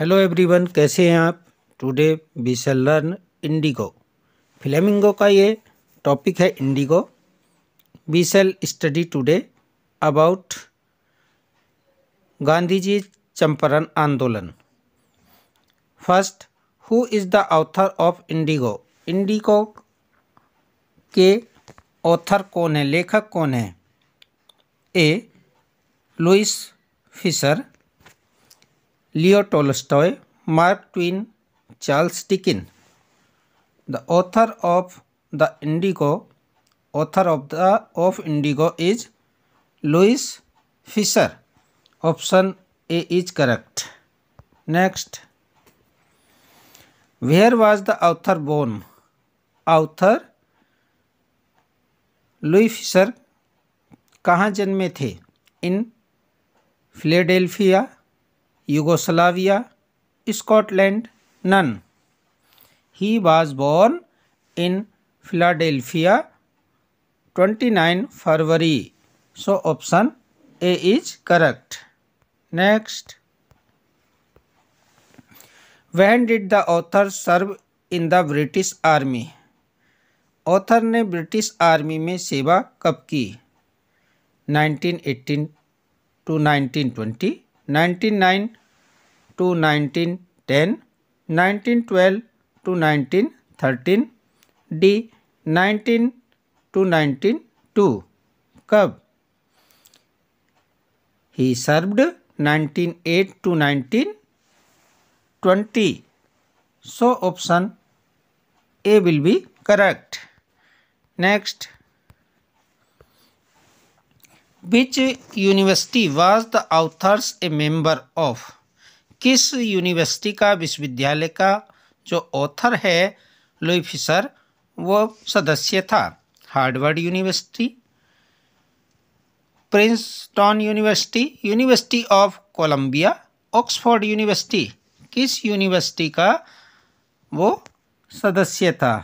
Hello everyone कैसे हैं आप today we shall learn Indigo flamingo का ये टॉपिक है Indigo we shall study today about Gandhi ji Champaran आंदोलन first who is the author of Indigo Indigo के ऑथर कौन है लेखक कौन है A Louis Fischer Leo Tolstoy Mark Twain Charles Dickens the author of the Indigo author of the of Indigo is Louis Fischer option A is correct next where was the आउथर born author Louis Fischer कहाँ जन्मे थे in Philadelphia Yugoslavia Scotland none he was born in Philadelphia twenty nine February so option A is correct next when did the author serve in the British army author ने British army में सेवा कब की 1918 to 1920, 1909 to 1910, 1912 to 1913, D 19 to 192 कब he served at to 1920 so option A will be correct next which university was the author's a member of किस university का विश्वविद्यालय का जो ऑथर है लुई फिशर वो सदस्य था Harvard University Princeton University University of Columbia Oxford University किस यूनिवर्सिटी का वो सदस्य था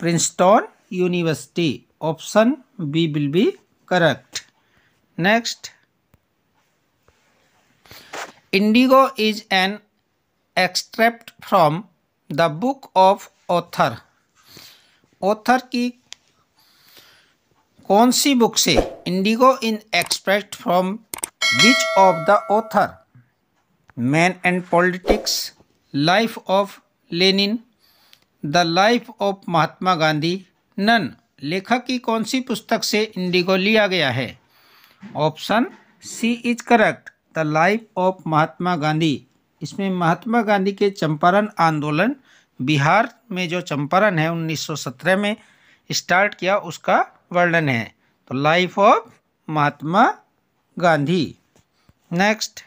Princeton university. Option B will be correct. Next. Indigo is an extract from the book of author. author ki कौन सी बुक से Indigo in expressed from which of the author man and politics life of Lenin the life of Mahatma Gandhi none लेखक की कौन सी पुस्तक से Indigo लिया गया है option C is correct the life of Mahatma Gandhi इसमें महात्मा गांधी के चंपारण आंदोलन बिहार में जो चंपारण है 1917 में स्टार्ट किया उसका वर्णन है तो life of Mahatma Gandhi next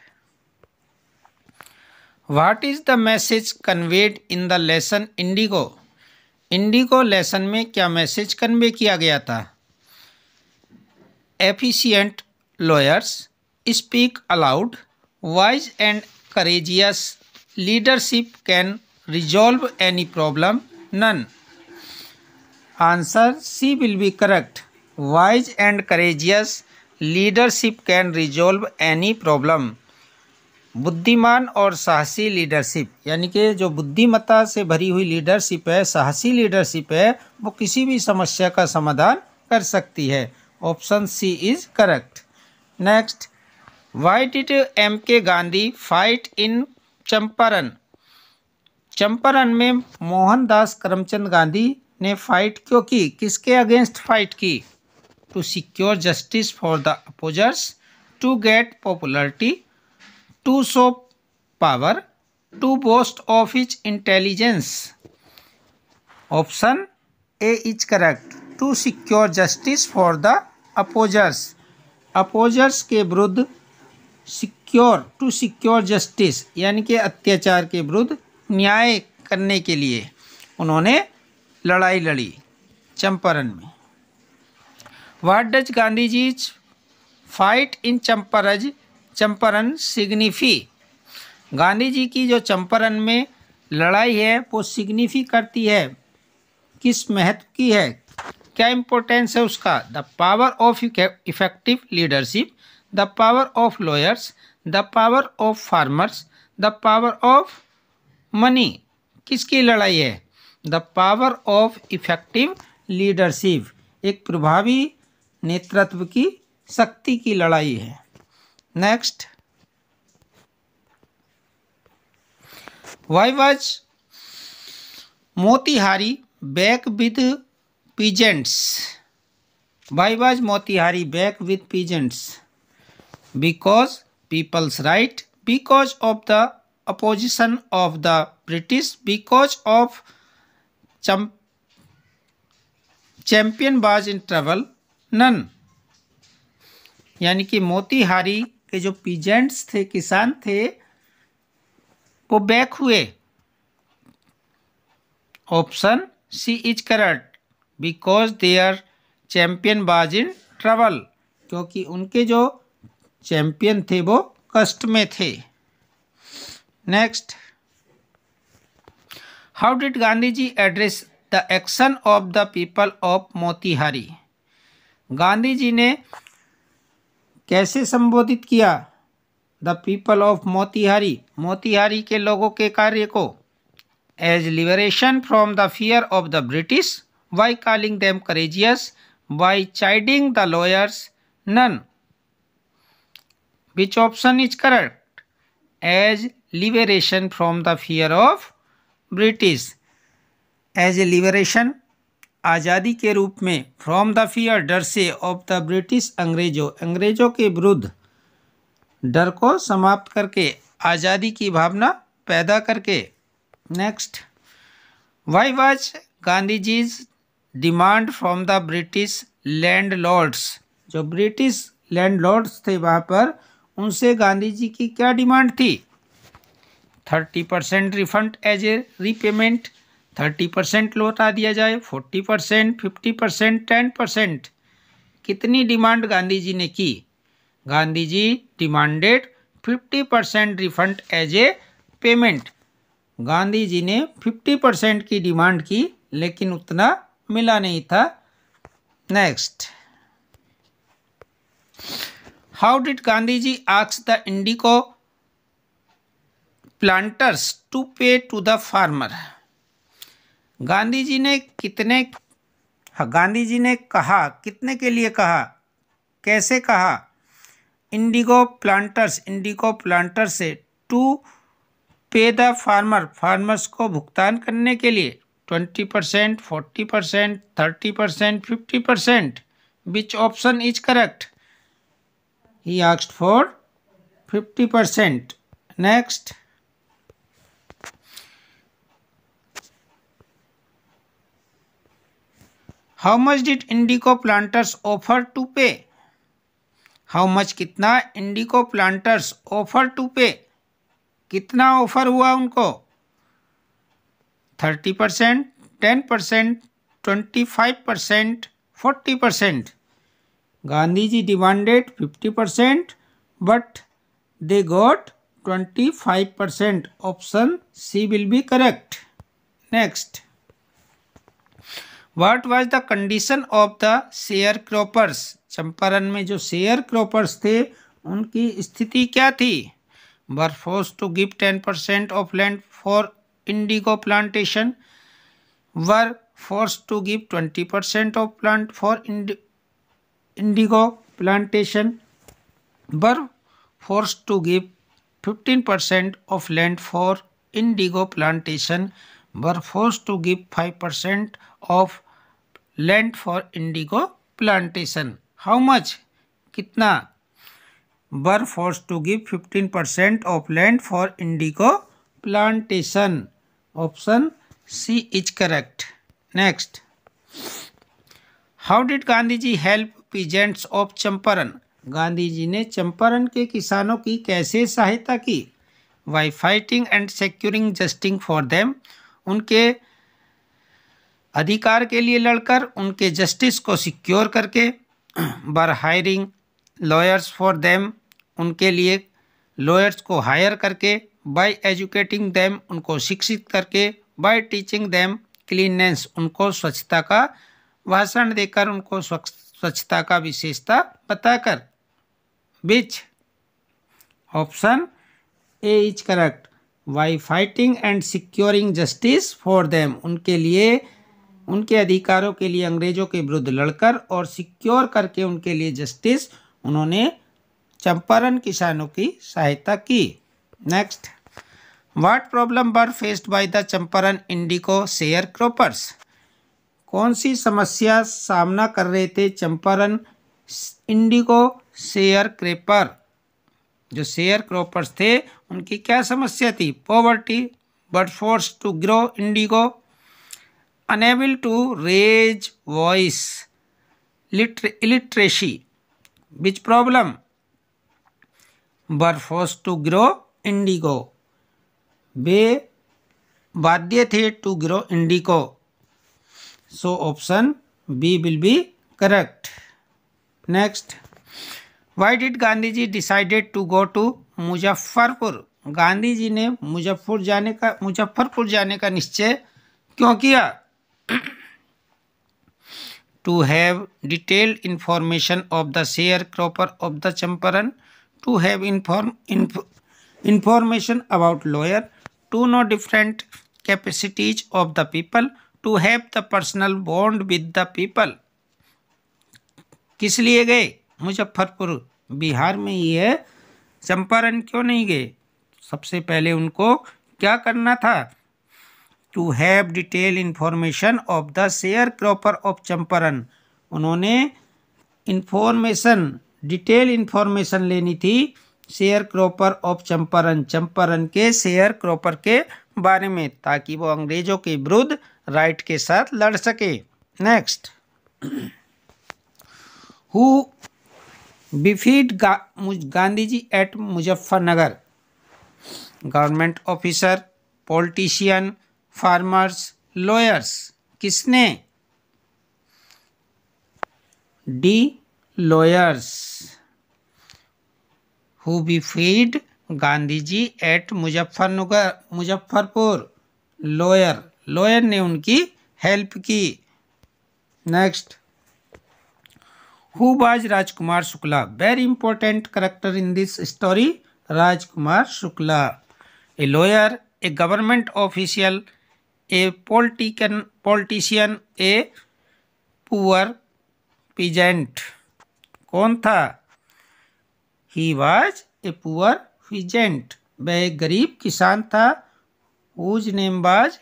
what is the message conveyed in the lesson Indigo Indigo lesson में क्या मैसेज कन्वे किया गया था efficient lawyers speak aloud wise and courageous leadership can resolve any problem none answer C will be correct wise and courageous leadership can resolve any problem बुद्धिमान और साहसी leadership यानी कि जो बुद्धिमत्ता से भरी हुई लीडरशिप है साहसी लीडरशिप है वो किसी भी समस्या का समाधान कर सकती है option C is correct next why did M K Gandhi fight in Champaran Champaran में मोहनदास करमचंद गांधी ने फाइट क्यों की किसके अगेंस्ट फाइट की to secure justice for the opposers to get popularity to show power to boast of his intelligence option A is correct to secure justice for the opposers opposers के विरुद्ध secure to secure justice यानी कि अत्याचार के विरुद्ध न्याय करने के लिए उन्होंने लड़ाई लड़ी चंपारण में what does Gandhi ji fight in Champaran Champaran signify Gandhi ji की जो चंपारण में लड़ाई है वो सिग्निफी करती है किस महत्व की है क्या इम्पोर्टेंस है उसका the power of effective leadership the power of lawyers the power of farmers the power of money किसकी लड़ाई है the power of effective leadership एक प्रभावी नेतृत्व की शक्ति की लड़ाई है next why was motihari back with peasants why was motihari back with peasants because people's right because of the opposition of the british because of champ champion was in trouble none यानी कि मोतीहारी के जो peasants थे किसान थे वो back हुए option C is correct because their champion was in trouble क्योंकि उनके जो चैम्पियन थे वो कष्ट में थे next how did Gandhi ji address the action of the people of Motihari Gandhi जी ने कैसे संबोधित किया the people of Motihari Motihari के लोगों के कार्य को as liberation from the fear of the British by calling them courageous by chiding the lawyers none which option is correct as liberation from the fear of British as a liberation आज़ादी के रूप में from the fear डर से of the British अंग्रेज़ों अंग्रेज़ों के विरुद्ध डर को समाप्त करके आज़ादी की भावना पैदा करके next why was Gandhi ji's demand from the British landlords जो ब्रिटिश लैंड लॉर्ड्स थे वहाँ पर उनसे गांधी जी की क्या डिमांड थी thirty percent refund as a repayment thirty percent लौटा दिया जाए forty percent fifty percent ten percent कितनी डिमांड गांधी जी ने की Gandhi ji demanded fifty percent refund as a payment Gandhi जी ने फिफ्टी परसेंट की डिमांड की लेकिन उतना मिला नहीं था next how did Gandhi ji आक्स the indigo planters to pay to the farmer Gandhi जी ने कितने हाँ, गांधी जी ने कहा कितने के लिए कहा कैसे कहा इंडिगो प्लांटर्स इंडिगो प्लांटर से to pay the farmer farmers को भुगतान करने के लिए twenty percent forty percent thirty percent fifty percent which option is correct he asked for fifty percent next how much did indigo planters offer to pay how much कितना indigo planters offer to पे कितना offer हुआ उनको thirty percent ten percent twenty five percent forty percent Gandhi ji demanded fifty percent but they got twenty five percent option C will be correct next what was the condition of the sharecroppers Champaran में जो sharecroppers थे उनकी स्थिति क्या थी were forced to give ten percent of land for indigo plantation were forced to give twenty percent of plant for indigo plantation were forced to give fifteen percent of land for indigo plantation were forced to give 5% of land for indigo plantation. How much? Kitna? Were forced to give 15% of land for indigo plantation. Option C is correct. Next. How did Gandhi ji help peasants of Champaran? Gandhi जी ने चंपारण के किसानों की कैसे सहायता की by fighting and securing justice for them उनके अधिकार के लिए लड़कर उनके जस्टिस को सिक्योर करके बर हायरिंग लॉयर्स फॉर देम उनके लिए लॉयर्स को हायर करके बाय एजुकेटिंग देम उनको शिक्षित करके बाय टीचिंग देम क्लीननेस उनको स्वच्छता का भाषण देकर उनको स्वच्छता का विशेषता बताकर which option A is correct by fighting and securing justice for them उनके लिए उनके अधिकारों के लिए अंग्रेज़ों के विरुद्ध लड़कर और सिक्योर करके उनके लिए जस्टिस उन्होंने चंपारण किसानों की सहायता की next what problem were faced by the Champaran indigo sharecroppers कौन सी समस्या सामना कर रहे थे चंपारण इंडिको शेयर क्रेपर जो शेयर क्रॉपर्स थे उनकी क्या समस्या थी poverty but forced to grow indigo unable to raise voice illiteracy which problem but forced to grow indigo बे बाध्य थे to grow indigo so option B will be correct next why did Gandhi ji decided to go to Muzaffarpur Gandhi जी ने मुजफ्फर जाने का मुजफ्फरपुर जाने का निश्चय क्यों किया to have detailed information of the sharecropper of the Champaran to have inform information about lawyer to know different capacities of the people to have the personal bond with the people किस लिए गए मुजफ्फरपुर बिहार में ही है चंपारण क्यों नहीं गए सबसे पहले उनको क्या करना था to have detail information of the sharecropper of Champaran उन्होंने इन्फॉर्मेशन डिटेल इन्फॉर्मेशन लेनी थी sharecropper of Champaran Champaran के शेयर क्रॉपर के बारे में ताकि वो अंग्रेजों के विरुद्ध राइट के साथ लड़ सके नेक्स्ट हु बिफीड गा, Gandhi ji at Muzaffarnagar government officer politician farmers lawyers किसने D lawyers who befriended Gandhi ji at Muzaffarnagar Muzaffarpur lawyer lawyer ने उनकी हेल्प की next who was Rajkumar Shukla very important character in this story Rajkumar Shukla a lawyer a government official a politician politician a poor peasant कौन था he was a poor peasant वह एक गरीब किसान था whose name was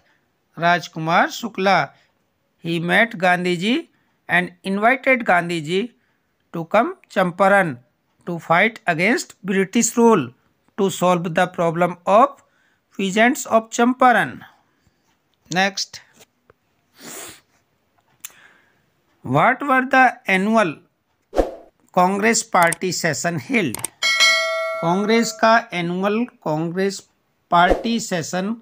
Rajkumar Shukla he met Gandhi ji and invited Gandhi ji to come Champaran to fight against British rule to solve the problem of peasants of Champaran next what were the annual Congress party session held Congress का annual Congress party session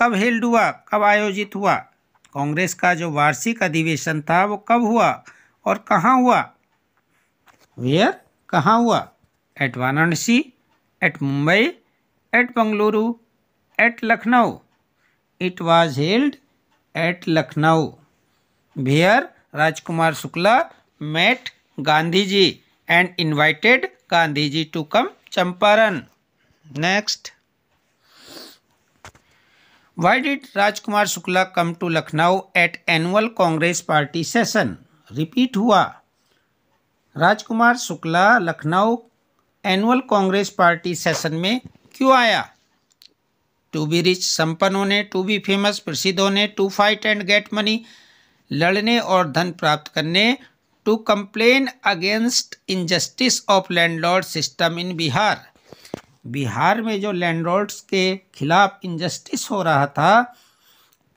कब held हुआ कब आयोजित हुआ कांग्रेस का जो वार्षिक अधिवेशन था वो कब हुआ और कहाँ हुआ वेयर कहाँ हुआ at Varanasi at Mumbai at Bengaluru at Lucknow it was held at Lucknow where Rajkumar Shukla met Gandhi ji and invited Gandhi ji to come Champaran next why did Rajkumar Shukla come to Lucknow at annual Congress party session repeat हुआ Rajkumar Shukla Lucknow annual Congress party session में क्यों आया टू बी रिच संपन्न होने to be famous प्रसिद्ध होने to fight and get money लड़ने और धन प्राप्त करने to complain against injustice of landlord system in Bihar Bihar में जो लैंडलॉर्ड्स के खिलाफ इनजस्टिस हो रहा था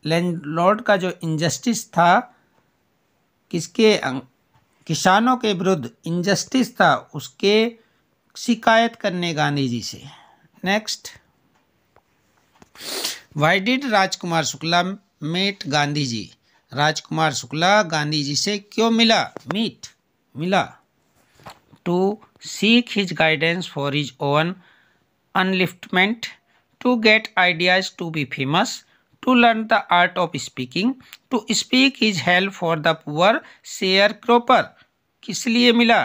लैंडलॉर्ड का जो इनजस्टिस था किसके किसानों के विरुद्ध इनजस्टिस था उसके शिकायत करने गांधी जी से next why did Rajkumar Shukla met Gandhi ji Rajkumar Shukla Gandhi ji से क्यों मिला मीट मिला to seek his guidance for his own upliftment to get ideas to be famous to learn the art of speaking to speak his help for the poor sharecropper किस लिए मिला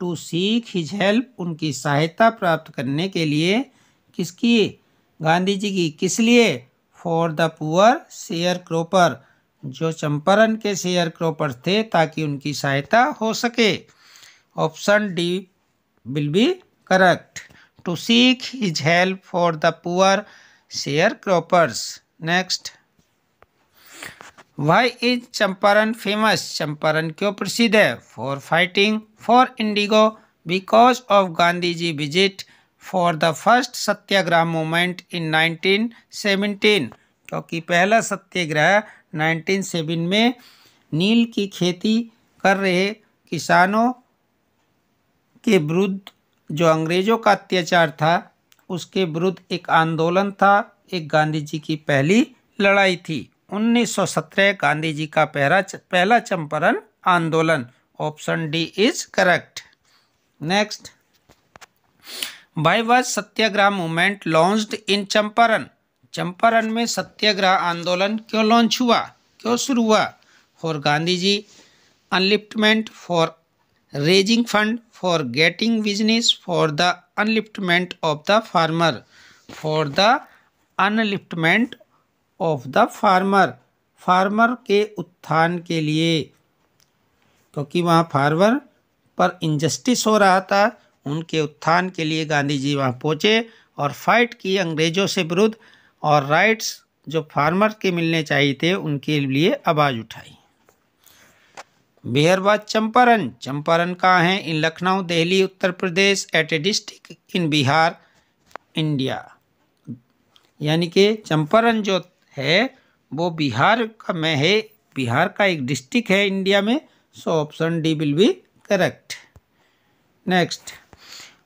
to seek his help उनकी सहायता प्राप्त करने के लिए किसकी गांधी जी की किस लिए for the poor sharecropper जो चंपारण के शेयर क्रोपर थे ताकि उनकी सहायता हो सके option D will be correct to seek his help for the poor sharecroppers next why is Champaran famous Champaran क्यों प्रसिद्ध है for fighting for indigo because of Gandhi ji visit for the first satyagraha movement in 1917 क्योंकि पहला सत्याग्रह 1907 में नील की खेती कर रहे किसानों के विरुद्ध जो अंग्रेज़ों का अत्याचार था उसके विरुद्ध एक आंदोलन था एक गांधी जी की पहली लड़ाई थी 1917 गांधी जी का पहला पहला चंपारण आंदोलन option D is correct next why was satyagraha movement launch in Champaran Champaran में सत्याग्रह आंदोलन क्यों लॉन्च हुआ क्यों शुरू हुआ for Gandhi ji upliftment for raising fund for getting business for the upliftment of the farmer for the upliftment of the farmer farmer के उत्थान के लिए क्योंकि वहाँ फार्मर पर इनजस्टिस हो रहा था उनके उत्थान के लिए गांधी जी वहाँ पहुँचे और फाइट की अंग्रेज़ों से विरुद्ध और राइट्स जो फार्मर के मिलने चाहिए थे उनके लिए आवाज़ उठाई बिहरबाद चंपारण चंपारण कहाँ है in Lucknow Delhi Uttar Pradesh at a district in Bihar India यानी कि चंपारण जो है वो बिहार का में है बिहार का एक डिस्ट्रिक्ट है इंडिया में so option D will be correct next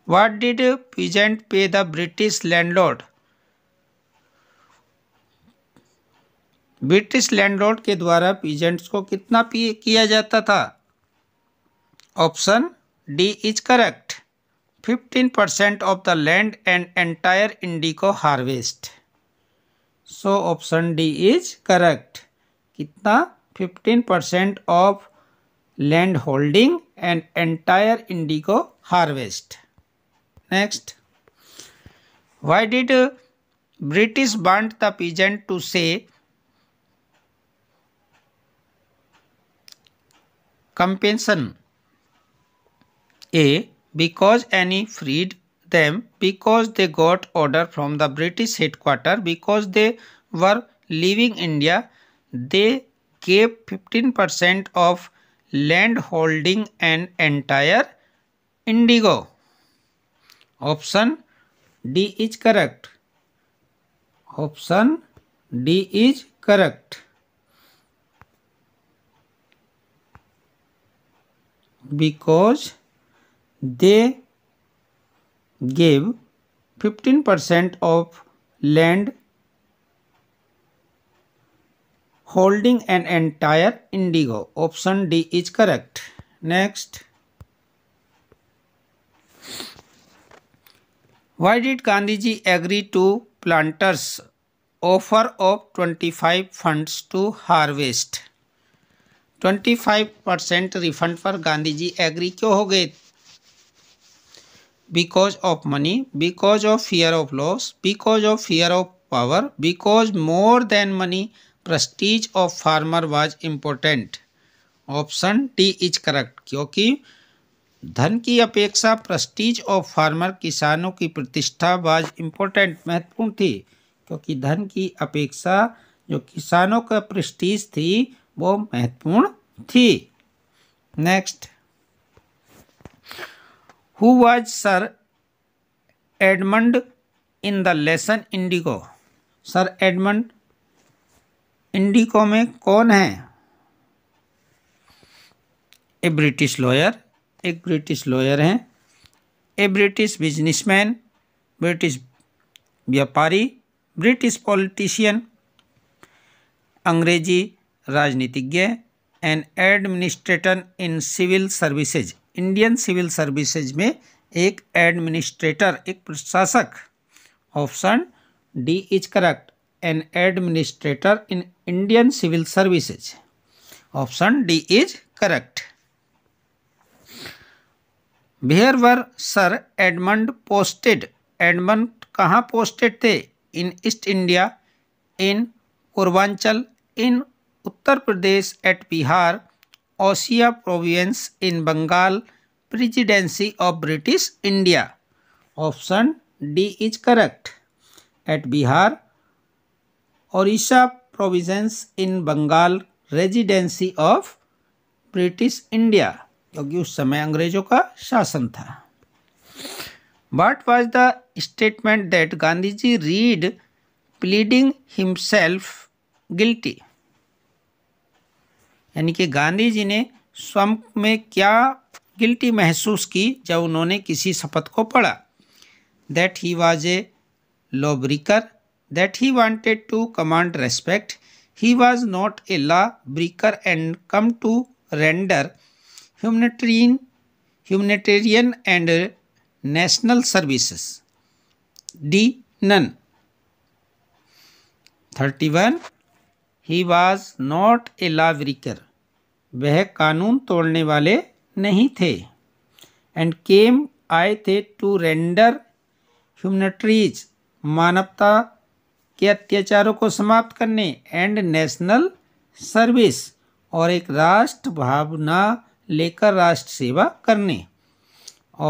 what did peasant pay the British landlord British landlord के द्वारा पीजेंट्स को कितना पे किया जाता था option D is correct fifteen percent of the land and entire indigo harvest so option D is correct कितना 15% percent of land holding and entire indigo harvest next why did British want the peasant to say compensation a because any freed them because they got order from the British headquarter because they were leaving India. They gave 15% of land holding and entire indigo. Option D is correct. Option D is correct. Because they gave 15% of land holding an entire indigo. Option D is correct. Next. Why did gandhi ji agree to planters offer of 25 funds to harvest? 25 refund for gandhi ji agree kyon ho gaye because of money, because of fear of loss, because of fear of power, because more than money, prestige of farmer was important. option d is correct kyunki धन की अपेक्षा prestige of farmer किसानों की प्रतिष्ठा बाज important महत्वपूर्ण थी क्योंकि धन की अपेक्षा जो किसानों का प्रस्टीज थी वो महत्वपूर्ण थी next who was sir Edmund in the lesson indigo sir Edmund indigo में कौन है ए ब्रिटिश लॉयर एक ब्रिटिश लॉयर हैं ए ब्रिटिश बिजनेसमैन ब्रिटिश व्यापारी ब्रिटिश पॉलिटिशियन अंग्रेजी राजनीतिज्ञ and administrator in civil services Indian civil services में एक एडमिनिस्ट्रेटर एक प्रशासक option D is correct an administrator in Indian civil services option D is correct where were sir Edmund posted Edmund कहाँ posted थे in East India in Purvanchal in Uttar Pradesh at Bihar Orissa province in Bengal presidency of British India option D is correct at Bihar Orissa provinces in Bengal residency of British India क्योंकि उस समय अंग्रेजों का शासन था what was the statement that Gandhi ji read pleading himself guilty यानी कि गांधी जी ने स्वयं में क्या गिल्टी महसूस की जब उन्होंने किसी शपथ को पढ़ा that he was a lawbreaker that he wanted to command respect he was not a lawbreaker and come to render humanitarian humanitarian and national services D none thirty one he was not a lawbreaker वह कानून तोड़ने वाले नहीं थे and came आए थे to render ह्यूमनिट्रीज मानवता के अत्याचारों को समाप्त करने एंड नेशनल सर्विस और एक राष्ट्र भावना लेकर राष्ट्र सेवा करने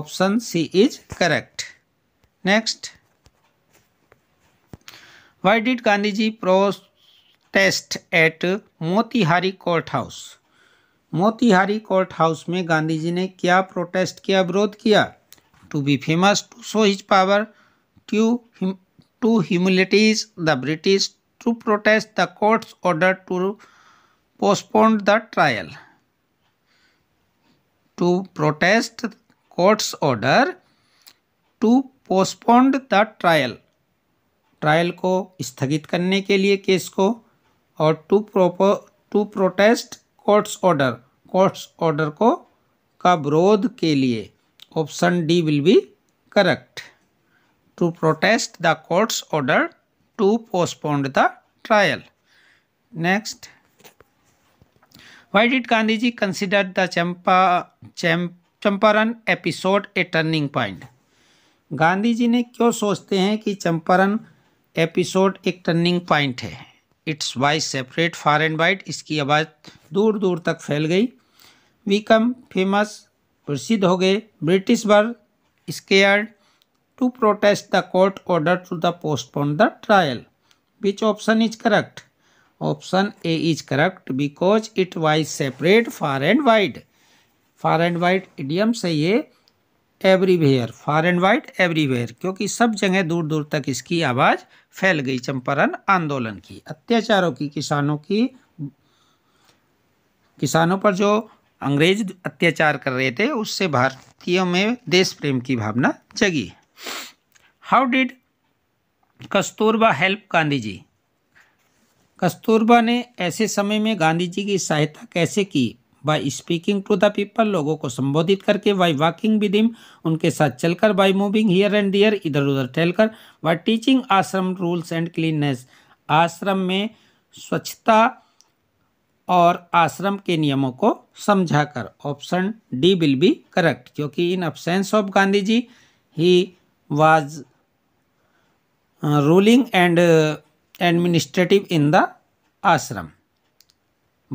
option C is correct next why did Gandhi ji protest at Motihari court house Motihari court house में गांधी जी ने क्या प्रोटेस्ट किया विरोध किया to be famous to show his power to to humiliates the British to protest the courts order to postpone the trial to protest courts order to postpone the trial trial को स्थगित करने के लिए case को और to प्रोपो to protest courts order courts order को का विरोध के लिए option D will be correct to protest the courts order to postponed the trial next why did Gandhi ji consider the Champa Champaran episode a turning point गांधी जी ने क्यों सोचते हैं कि चंपारण एपिसोड एक टर्निंग पॉइंट है its voice spread far and wide इसकी आवाज़ दूर दूर तक फैल गई वी कम फेमस प्रसिद्ध हो गए British were scared to protest the court order to the postpone the trial which option is correct option A is correct because it voice spread far and wide far and wide idiom से ये everywhere far and wide everywhere क्योंकि सब जगह दूर दूर तक इसकी आवाज़ फैल गई चंपारण आंदोलन की अत्याचारों की किसानों की किसानों पर जो अंग्रेज अत्याचार कर रहे थे उससे भारतीयों में देश प्रेम की भावना जगी how did Kasturba help Gandhi ji Kasturba ने ऐसे समय में गांधी जी की सहायता कैसे की by speaking to the people लोगों को संबोधित करके बाय वॉकिंग विद हिम उनके साथ चलकर by moving here and there इधर उधर टहलकर by teaching ashram rules and cleanness आश्रम में स्वच्छता और आश्रम के नियमों को समझाकर option D will be correct क्योंकि in absence of Gandhi ji he was ruling and administrative in the ashram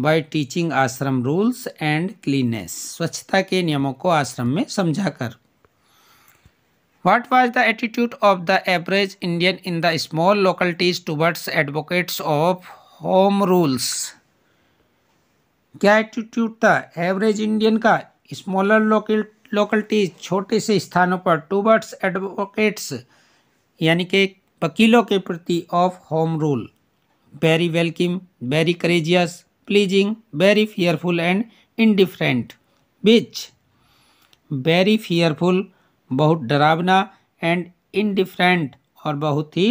by teaching ashram rules and cleanness स्वच्छता के नियमों को आश्रम में समझाकर what was the attitude of the average Indian in the small लोकलिटीज towards advocates of home rules क्या attitude था average Indian का स्मॉलर लोकल लोकलिटीज छोटे से स्थानों पर टूवर्ड्स एडवोकेट्स यानी कि वकीलों के प्रति of home rule very welcome very courageous pleasing, very fearful and indifferent. Which? Very fearful, बहुत डरावना and indifferent और बहुत ही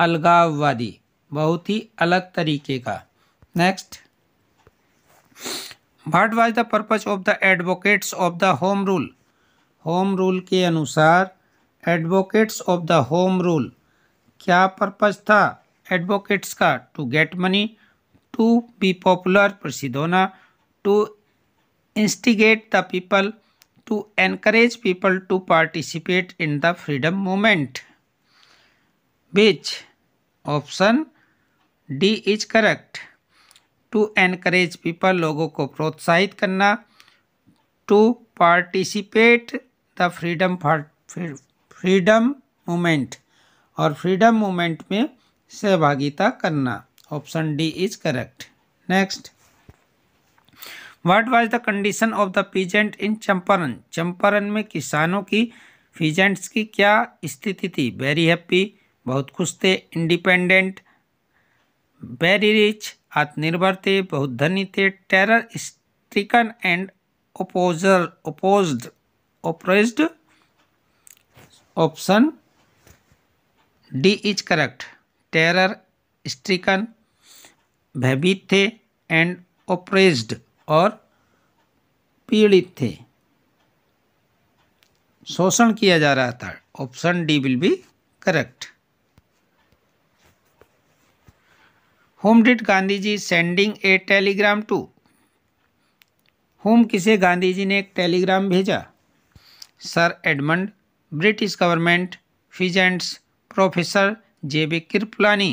अलगाववादी बहुत ही अलग तरीके का Next. What was the purpose of the advocates of the home rule? Home rule के अनुसार advocates of the home rule क्या purpose था एडवोकेट्स का to get money to be popular Prisidona, to instigate the people, to encourage people to participate in the freedom movement. Which option D is correct. To encourage people लोगों को प्रोत्साहित करना to participate the freedom freedom movement और freedom movement में सहभागिता करना option D is correct next what was the condition of the peasant in Champaran Champaran में किसानों की पीजेंट्स की क्या स्थिति थी वेरी हैप्पी बहुत खुश थे इंडिपेंडेंट वेरी रिच आत्मनिर्भर थे बहुत धनी थे terror stricken and opposer oppose oppressed option D is correct terror stricken भयभीत थे एंड ओप्रेस्ड और पीड़ित थे शोषण किया जा रहा था option D will be correct whom did Gandhi ji sending a telegram to whom किसे गांधी जी ने एक टेलीग्राम भेजा sir Edmund British government peasants professor J B Kripalani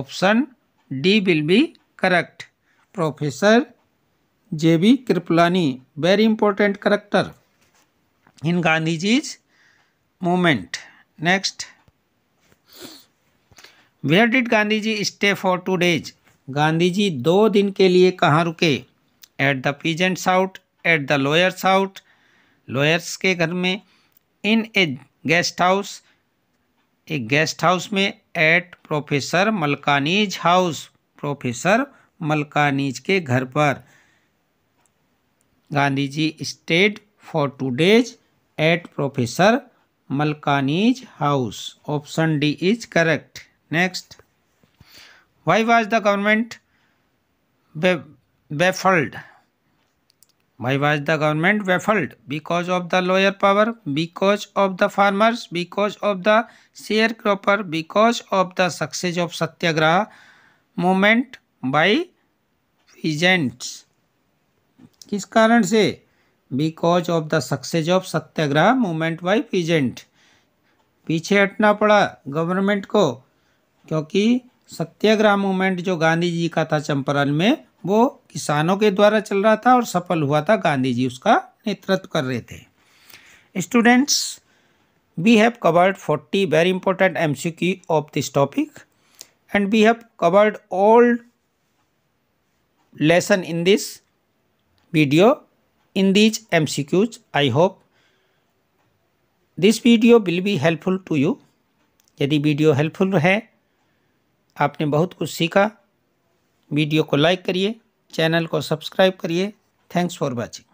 option D will be correct. Professor J.B. Kripalani, very important character in Gandhiji's movement. Next. Where did Gandhi ji stay for two days Gandhi ji दो दिन के लिए कहाँ रुके at the peasants house at the lawyers house lawyers के घर में in a guest house एक गेस्ट हाउस में at professor Malkani's house professor Malkani's के घर पर Gandhi ji stayed for two days at professor Malkani's house option D is correct next why was the government baffled Why was the government baffled? Because of the lower power, because of the farmers, because of the sharecropper, because of the success of Satyagraha movement by peasants. किस कारण से because of the success of satyagraha movement by peasant पीछे हटना पड़ा government को क्योंकि सत्याग्रह movement जो गांधी जी का था चंपारण में वो किसानों के द्वारा चल रहा था और सफल हुआ था गांधी जी उसका नेतृत्व कर रहे थे students we have covered forty very important M C Q of this topic and we have covered all this video in video M C Qs I hope this video will be helpful to you यदि video helpful है आपने बहुत कुछ सीखा video को like करिए channel को subscribe करिए थैंक्स फॉर वॉचिंग